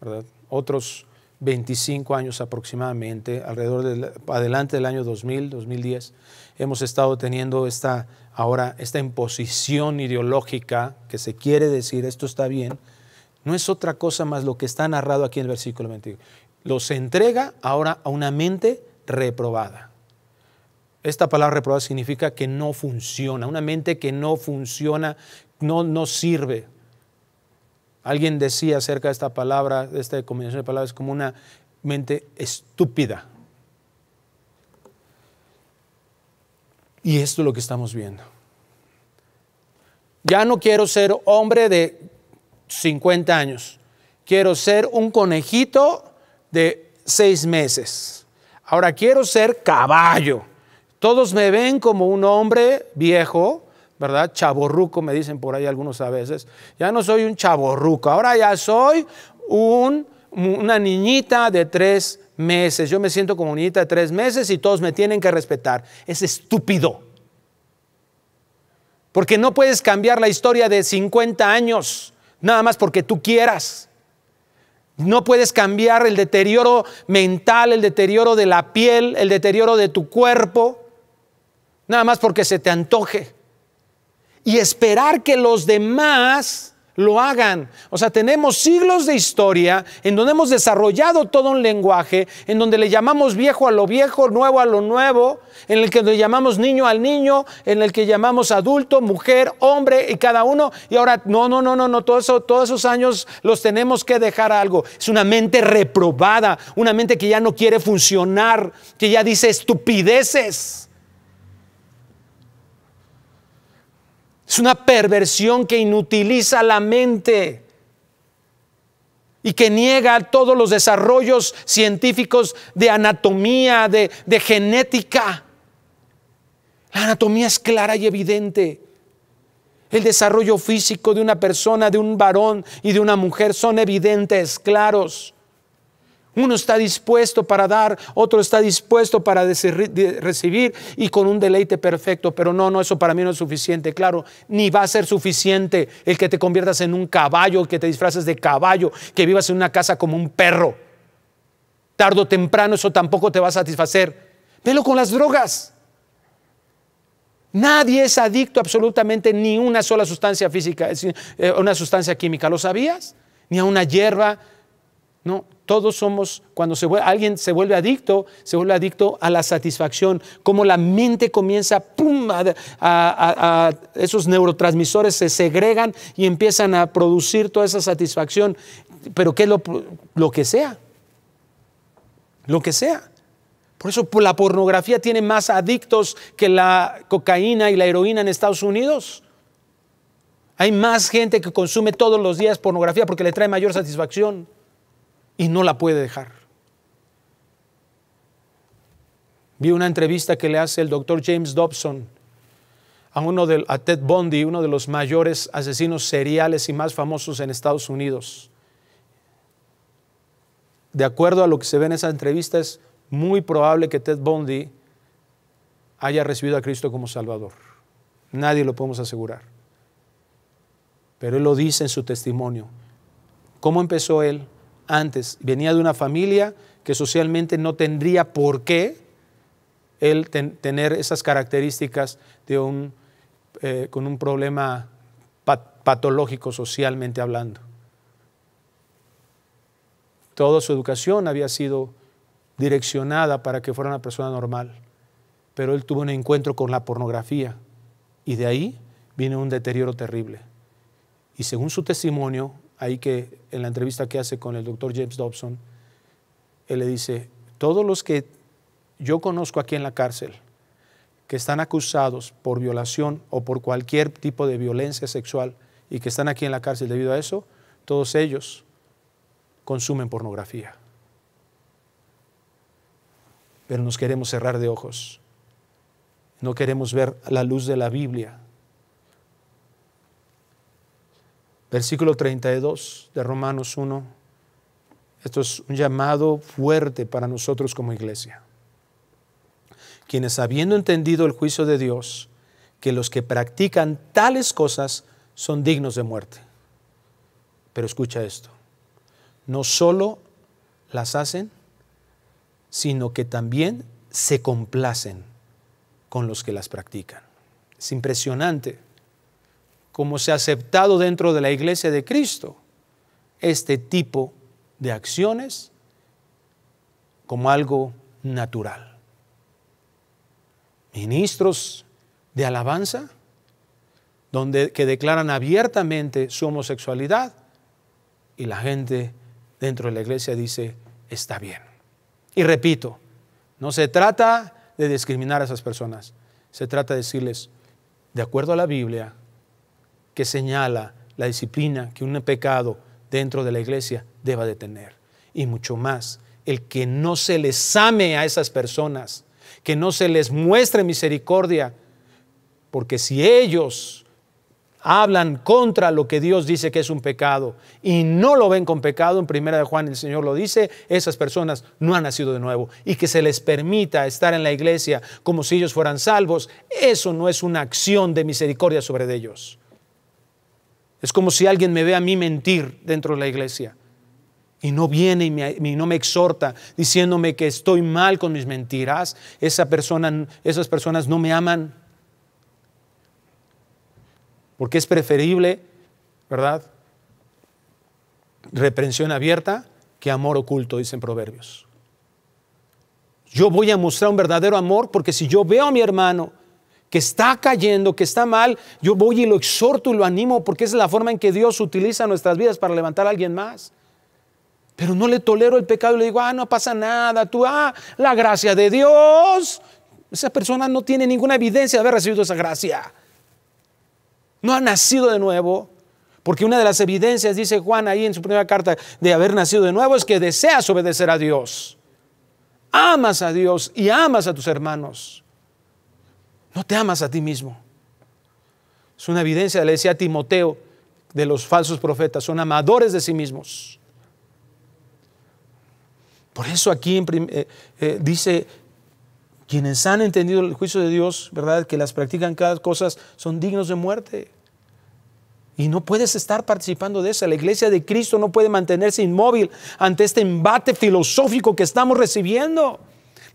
¿verdad? otros 25 años aproximadamente, alrededor del, adelante del año 2000, 2010, hemos estado teniendo esta, ahora esta imposición ideológica que se quiere decir esto está bien, no es otra cosa más lo que está narrado aquí en el versículo 21. Los entrega ahora a una mente reprobada. Esta palabra reprobada significa que no funciona, una mente que no funciona, no, no sirve, Alguien decía acerca de esta palabra, de esta combinación de palabras, como una mente estúpida. Y esto es lo que estamos viendo. Ya no quiero ser hombre de 50 años. Quiero ser un conejito de seis meses. Ahora quiero ser caballo. Todos me ven como un hombre viejo, ¿verdad? Chaborruco, me dicen por ahí algunos a veces. Ya no soy un chaborruco, ahora ya soy una niñita de tres meses. Yo me siento como niñita de tres meses y todos me tienen que respetar. Es estúpido. Porque no puedes cambiar la historia de 50 años, nada más porque tú quieras. No puedes cambiar el deterioro mental, el deterioro de la piel, el deterioro de tu cuerpo, nada más porque se te antoje y esperar que los demás lo hagan. O sea, tenemos siglos de historia en donde hemos desarrollado todo un lenguaje, en donde le llamamos viejo a lo viejo, nuevo a lo nuevo, en el que le llamamos niño al niño, en el que llamamos adulto, mujer, hombre y cada uno. Y ahora, no, no, no, no, no, todos esos años los tenemos que dejar algo. Es una mente reprobada, una mente que ya no quiere funcionar, que ya dice estupideces. Es una perversión que inutiliza la mente y que niega todos los desarrollos científicos de anatomía, de, genética. La anatomía es clara y evidente. El desarrollo físico de una persona, de un varón y de una mujer son evidentes, claros. Uno está dispuesto para dar, otro está dispuesto para recibir y con un deleite perfecto. Pero no, no, eso para mí no es suficiente. Claro, ni va a ser suficiente el que te conviertas en un caballo, que te disfraces de caballo, que vivas en una casa como un perro. Tardo o temprano eso tampoco te va a satisfacer. Velo con las drogas. Nadie es adicto absolutamente ni una sola sustancia física, eh, eh, una sustancia química. ¿Lo sabías? Ni a una hierba. No, todos somos, cuando alguien se vuelve adicto, se vuelve adicto a la satisfacción, como la mente comienza, ¡pum!, a, a, esos neurotransmisores se segregan y empiezan a producir toda esa satisfacción, pero ¿qué lo, lo que sea? Lo que sea. Por eso la pornografía tiene más adictos que la cocaína y la heroína en Estados Unidos. Hay más gente que consume todos los días pornografía porque le trae mayor satisfacción y no la puede dejar. Vi una entrevista que le hace el doctor James Dobson a, uno a Ted Bundy, uno de los mayores asesinos seriales y más famosos en Estados Unidos. De acuerdo a lo que se ve en esa entrevista, es muy probable que Ted Bundy haya recibido a Cristo como Salvador. Nadie lo podemos asegurar. Pero él lo dice en su testimonio. ¿Cómo empezó él? antes. Venía de una familia que socialmente no tendría por qué él tener esas características eh, con un problema patológico socialmente hablando. Toda su educación había sido direccionada para que fuera una persona normal, pero él tuvo un encuentro con la pornografía y de ahí vino un deterioro terrible. Y según su testimonio, ahí que en la entrevista que hace con el doctor James Dobson, él le dice, todos los que yo conozco aquí en la cárcel, que están acusados por violación o por cualquier tipo de violencia sexual y que están aquí en la cárcel debido a eso, todos ellos consumen pornografía. Pero nos queremos cerrar de ojos. No queremos ver la luz de la Biblia Versículo 32 de Romanos 1. Esto es un llamado fuerte para nosotros como iglesia. Quienes habiendo entendido el juicio de Dios, que los que practican tales cosas son dignos de muerte. Pero escucha esto. No solo las hacen, sino que también se complacen con los que las practican. Es impresionante como se ha aceptado dentro de la iglesia de Cristo este tipo de acciones como algo natural. Ministros de alabanza donde, que declaran abiertamente su homosexualidad y la gente dentro de la iglesia dice, está bien. Y repito, no se trata de discriminar a esas personas, se trata de decirles, de acuerdo a la Biblia, que señala la disciplina que un pecado dentro de la iglesia deba de tener. Y mucho más, el que no se les ame a esas personas, que no se les muestre misericordia, porque si ellos hablan contra lo que Dios dice que es un pecado y no lo ven con pecado, en primera de Juan el Señor lo dice, esas personas no han nacido de nuevo y que se les permita estar en la iglesia como si ellos fueran salvos, eso no es una acción de misericordia sobre ellos. Es como si alguien me ve a mí mentir dentro de la iglesia y no viene y, no me exhorta diciéndome que estoy mal con mis mentiras, esas personas no me aman. Porque es preferible, ¿verdad? Reprensión abierta que amor oculto, dicen proverbios. Yo voy a mostrar un verdadero amor porque si yo veo a mi hermano que está cayendo, que está mal, yo voy y lo exhorto y lo animo porque esa es la forma en que Dios utiliza nuestras vidas para levantar a alguien más. Pero no le tolero el pecado y le digo, ah, no pasa nada, tú, ah, la gracia de Dios. Esa persona no tiene ninguna evidencia de haber recibido esa gracia. No ha nacido de nuevo. Porque una de las evidencias, dice Juan ahí en su primera carta, de haber nacido de nuevo es que deseas obedecer a Dios. Amas a Dios y amas a tus hermanos. No te amas a ti mismo. Es una evidencia, le decía Timoteo, de los falsos profetas. Son amadores de sí mismos. Por eso aquí eh, eh, dice, quienes han entendido el juicio de Dios, ¿verdad? Que las practican cada cosa, son dignos de muerte. Y no puedes estar participando de esa. La iglesia de Cristo no puede mantenerse inmóvil ante este embate filosófico que estamos recibiendo.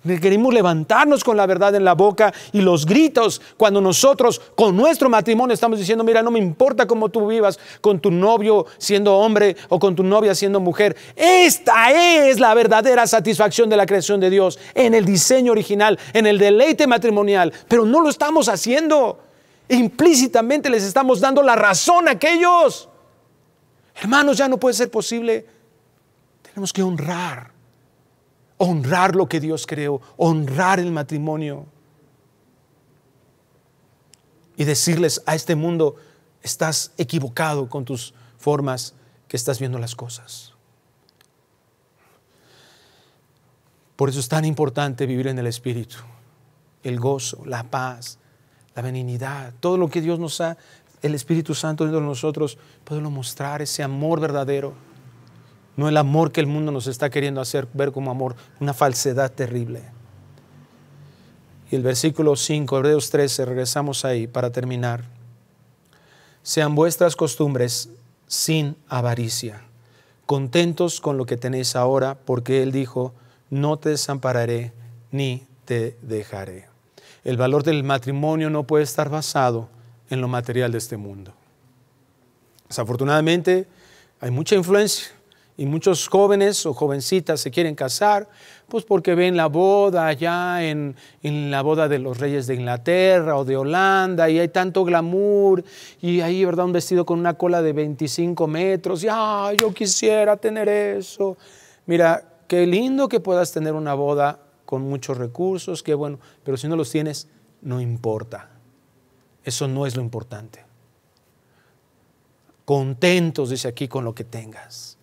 Queremos levantarnos con la verdad en la boca y los gritos cuando nosotros con nuestro matrimonio estamos diciendo, mira, no me importa cómo tú vivas con tu novio siendo hombre o con tu novia siendo mujer. Esta es la verdadera satisfacción de la creación de Dios en el diseño original, en el deleite matrimonial. Pero no lo estamos haciendo. Implícitamente les estamos dando la razón a aquellos. Hermanos, ya no puede ser posible. Tenemos que honrar honrar lo que Dios creó, honrar el matrimonio y decirles a este mundo, estás equivocado con tus formas que estás viendo las cosas. Por eso es tan importante vivir en el Espíritu, el gozo, la paz, la benignidad, todo lo que Dios nos ha, el Espíritu Santo dentro de nosotros, poderlo mostrar, ese amor verdadero. No el amor que el mundo nos está queriendo hacer ver como amor, una falsedad terrible. Y el versículo 5, Hebreos 13, regresamos ahí para terminar. Sean vuestras costumbres sin avaricia, contentos con lo que tenéis ahora, porque Él dijo, no te desampararé ni te dejaré. El valor del matrimonio no puede estar basado en lo material de este mundo. Desafortunadamente, hay mucha influencia y muchos jóvenes o jovencitas se quieren casar, pues porque ven la boda allá en, la boda de los reyes de Inglaterra o de Holanda, y hay tanto glamour, y ahí, ¿verdad? Un vestido con una cola de 25 metros, y ah, yo quisiera tener eso. Mira, qué lindo que puedas tener una boda con muchos recursos, qué bueno, pero si no los tienes, no importa. Eso no es lo importante. Contentos, dice aquí, con lo que tengas.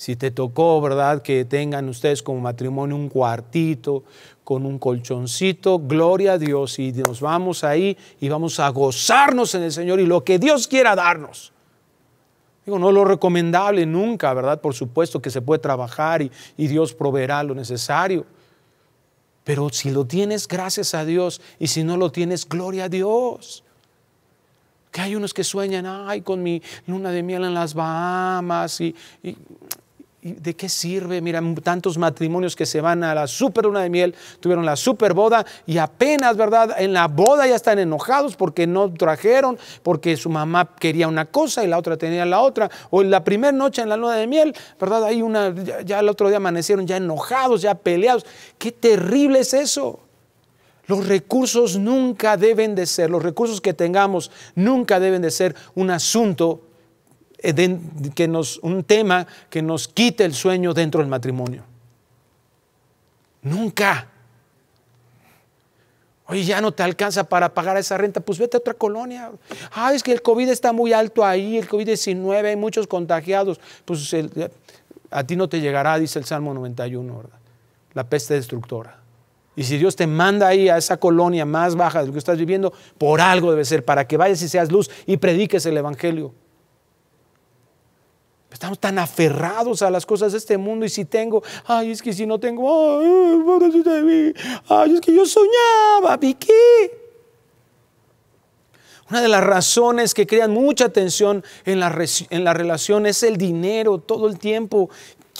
Si te tocó, ¿verdad? Que tengan ustedes como matrimonio un cuartito con un colchoncito, gloria a Dios, y nos vamos ahí y vamos a gozarnos en el Señor y lo que Dios quiera darnos. Digo, no lo recomendable nunca, ¿verdad? Por supuesto que se puede trabajar y, Dios proveerá lo necesario. Pero si lo tienes, gracias a Dios. Y si no lo tienes, gloria a Dios. Que hay unos que sueñan, ay, con mi luna de miel en las Bahamas. y ¿De qué sirve? Mira, tantos matrimonios que se van a la super luna de miel, tuvieron la super boda y apenas, ¿verdad? En la boda ya están enojados porque no trajeron, porque su mamá quería una cosa y la otra tenía la otra. O en la primera noche en la luna de miel, ¿verdad? Hay una, ya, ya el otro día amanecieron ya enojados, ya peleados. Qué terrible es eso. Los recursos nunca deben de ser, los recursos que tengamos nunca deben de ser un asunto eh, que nos, un tema que nos quite el sueño dentro del matrimonio. Nunca. Oye, ya no te alcanza para pagar esa renta, pues vete a otra colonia. Ah, es que el COVID está muy alto ahí, el COVID-19, hay muchos contagiados. Pues eh, a ti no te llegará, dice el Salmo 91, ¿verdad? La peste destructora. Y si Dios te manda ahí a esa colonia más baja de lo que estás viviendo, por algo debe ser, para que vayas y seas luz y prediques el Evangelio. Estamos tan aferrados a las cosas de este mundo y si tengo, ay, es que si no tengo, ay, es que yo soñaba, Vicky. Una de las razones que crean mucha tensión en la, en la relación es el dinero todo el tiempo.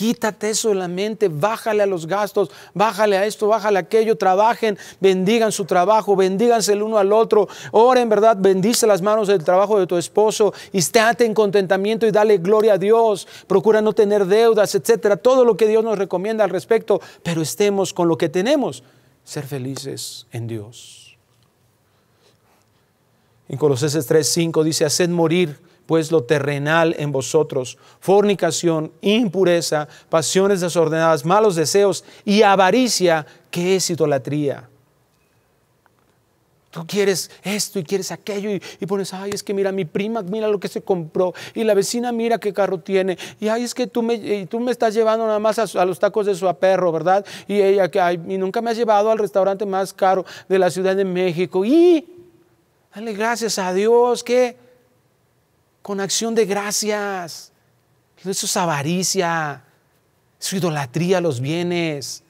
Quítate eso de la mente, bájale a los gastos, bájale a esto, bájale a aquello, trabajen, bendigan su trabajo, bendíganse el uno al otro, ora en verdad, bendice las manos del trabajo de tu esposo, y estate en contentamiento y dale gloria a Dios, procura no tener deudas, etcétera, todo lo que Dios nos recomienda al respecto, pero estemos con lo que tenemos, ser felices en Dios. En Colosenses 3:5 dice, haced morir pues lo terrenal en vosotros, fornicación, impureza, pasiones desordenadas, malos deseos y avaricia, que es idolatría. Tú quieres esto y quieres aquello y, pones, ay, es que mira, mi prima, mira lo que se compró y la vecina mira qué carro tiene y ay, es que tú me, y tú me estás llevando nada más a, los tacos de su aperro, ¿verdad? Y ella que, ay, y nunca me has llevado al restaurante más caro de la Ciudad de México y dale gracias a Dios que con acción de gracias. Eso es avaricia, su idolatría a los bienes.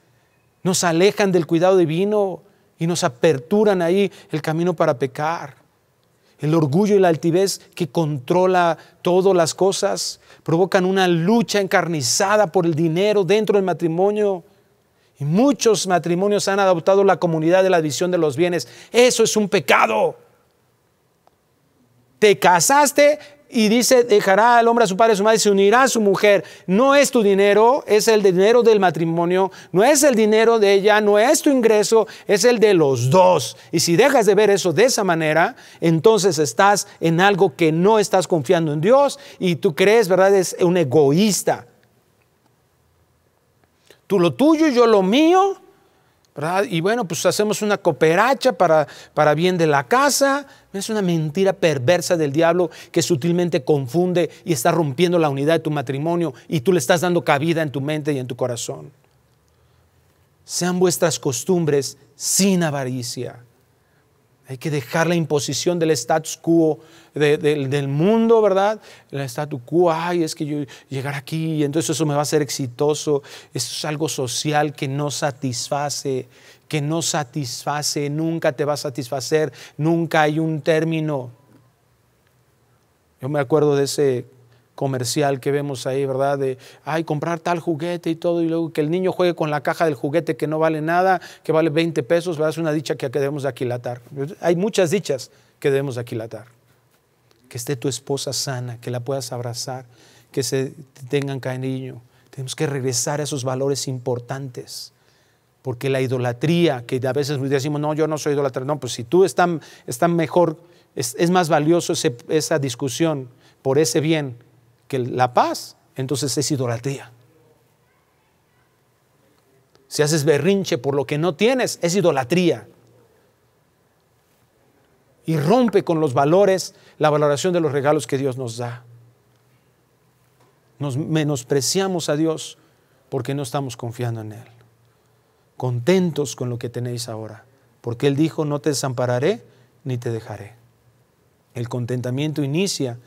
Nos alejan del cuidado divino y nos aperturan ahí el camino para pecar. El orgullo y la altivez que controla todas las cosas provocan una lucha encarnizada por el dinero dentro del matrimonio. Y muchos matrimonios han adoptado la comunidad de la división de los bienes. Eso es un pecado. Te casaste y dice, dejará al hombre a su padre, a su madre, se unirá a su mujer. No es tu dinero, es el dinero del matrimonio, no es el dinero de ella, no es tu ingreso, es el de los dos. Y si dejas de ver eso de esa manera, entonces estás en algo que no estás confiando en Dios y tú crees, ¿verdad? Es un egoísta. Tú lo tuyo, y yo lo mío, y bueno, pues hacemos una cooperacha para, para bien de la casa. Es una mentira perversa del diablo que sutilmente confunde y está rompiendo la unidad de tu matrimonio y tú le estás dando cabida en tu mente y en tu corazón. Sean vuestras costumbres sin avaricia. Hay que dejar la imposición del status quo del mundo, ¿verdad? El status quo, ay, es que yo llegar aquí entonces eso me va a ser exitoso. Esto es algo social que no satisface, que no satisface, nunca te va a satisfacer, nunca hay un término. Yo me acuerdo de ese comercial que vemos ahí, ¿verdad? De, ay, comprar tal juguete y todo, y luego que el niño juegue con la caja del juguete que no vale nada, que vale 20 pesos, ¿verdad? Es una dicha que, debemos de aquilatar. Hay muchas dichas que debemos de aquilatar. Que esté tu esposa sana, que la puedas abrazar, que se tengan cariño. Tenemos que regresar a esos valores importantes. Porque la idolatría, que a veces decimos, no, yo no soy idolatra. No, pues si tú estás, mejor, es, más valioso esa discusión por ese bien que la paz, entonces es idolatría. Si haces berrinche por lo que no tienes, es idolatría. Y rompe con los valores, la valoración de los regalos que Dios nos da. Nos menospreciamos a Dios porque no estamos confiando en Él. Contentos con lo que tenéis ahora, porque Él dijo, no te desampararé ni te dejaré. El contentamiento inicia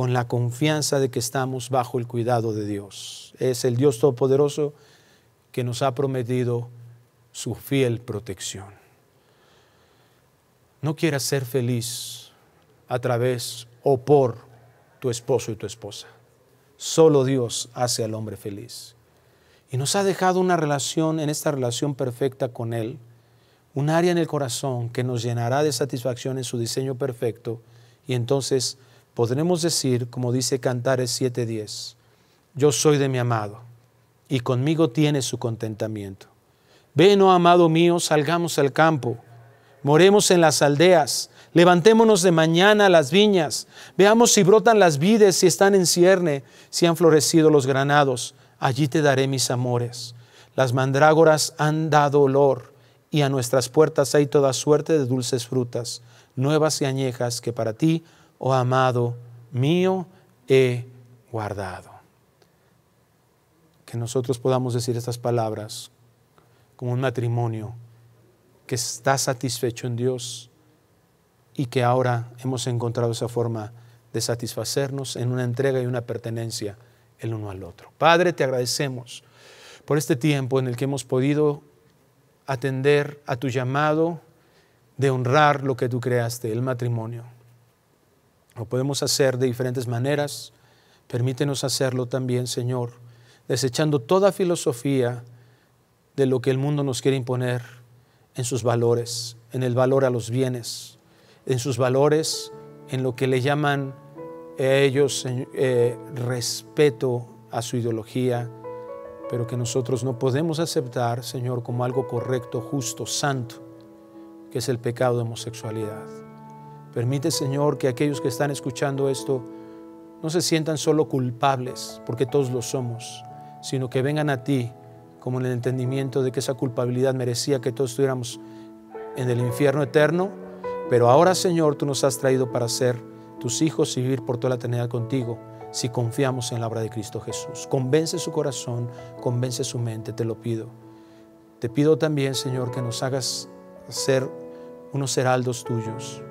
con la confianza de que estamos bajo el cuidado de Dios. Es el Dios Todopoderoso que nos ha prometido su fiel protección. No quieras ser feliz a través o por tu esposo y tu esposa. Solo Dios hace al hombre feliz. Y nos ha dejado una relación, en esta relación perfecta con Él, un área en el corazón que nos llenará de satisfacción en su diseño perfecto y entonces podremos decir, como dice Cantares 7:10, yo soy de mi amado, y conmigo tiene su contentamiento. Ven, oh amado mío, salgamos al campo, moremos en las aldeas, levantémonos de mañana a las viñas, veamos si brotan las vides, si están en cierne, si han florecido los granados, allí te daré mis amores. Las mandrágoras han dado olor, y a nuestras puertas hay toda suerte de dulces frutas, nuevas y añejas, que para ti oh amado mío, he guardado. Que nosotros podamos decir estas palabras como un matrimonio que está satisfecho en Dios y que ahora hemos encontrado esa forma de satisfacernos en una entrega y una pertenencia el uno al otro. Padre, te agradecemos por este tiempo en el que hemos podido atender a tu llamado de honrar lo que tú creaste, el matrimonio. Lo podemos hacer de diferentes maneras. Permítenos hacerlo también, Señor, desechando toda filosofía de lo que el mundo nos quiere imponer en sus valores, en el valor a los bienes, en sus valores, en lo que le llaman a ellos eh, respeto a su ideología, pero que nosotros no podemos aceptar, Señor, como algo correcto, justo, santo, que es el pecado de homosexualidad. Permite, Señor, que aquellos que están escuchando esto no se sientan solo culpables, porque todos lo somos, sino que vengan a ti como en el entendimiento de que esa culpabilidad merecía que todos estuviéramos en el infierno eterno. Pero ahora, Señor, tú nos has traído para ser tus hijos y vivir por toda la eternidad contigo si confiamos en la obra de Cristo Jesús. Convence su corazón, convence su mente, te lo pido. Te pido también, Señor, que nos hagas ser unos heraldos tuyos,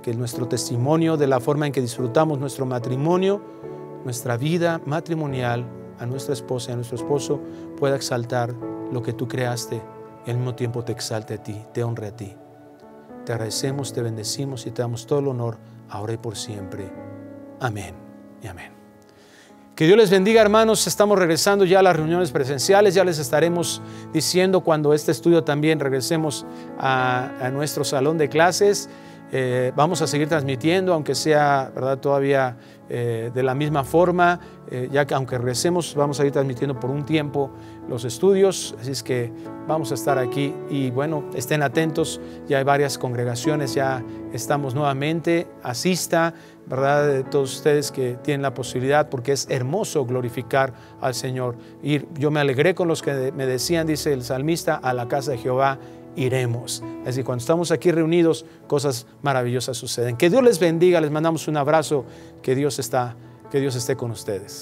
que nuestro testimonio de la forma en que disfrutamos nuestro matrimonio, nuestra vida matrimonial, a nuestra esposa y a nuestro esposo, pueda exaltar lo que tú creaste y al mismo tiempo te exalte a ti, te honre a ti. Te agradecemos, te bendecimos y te damos todo el honor ahora y por siempre. Amén y amén. Que Dios les bendiga, hermanos. Estamos regresando ya a las reuniones presenciales. Ya les estaremos diciendo cuando este estudio también regresemos a, a nuestro salón de clases. Eh, vamos a seguir transmitiendo, aunque sea ¿verdad? todavía eh, de la misma forma, eh, ya que aunque regresemos, vamos a ir transmitiendo por un tiempo los estudios, así es que vamos a estar aquí y bueno, estén atentos, ya hay varias congregaciones, ya estamos nuevamente, asista, ¿verdad? Todos ustedes que tienen la posibilidad, porque es hermoso glorificar al Señor. Y yo me alegré con los que me decían, dice el salmista, a la casa de Jehová iremos. Es decir, cuando estamos aquí reunidos, cosas maravillosas suceden. Que Dios les bendiga, les mandamos un abrazo, que Dios está, que Dios esté con ustedes.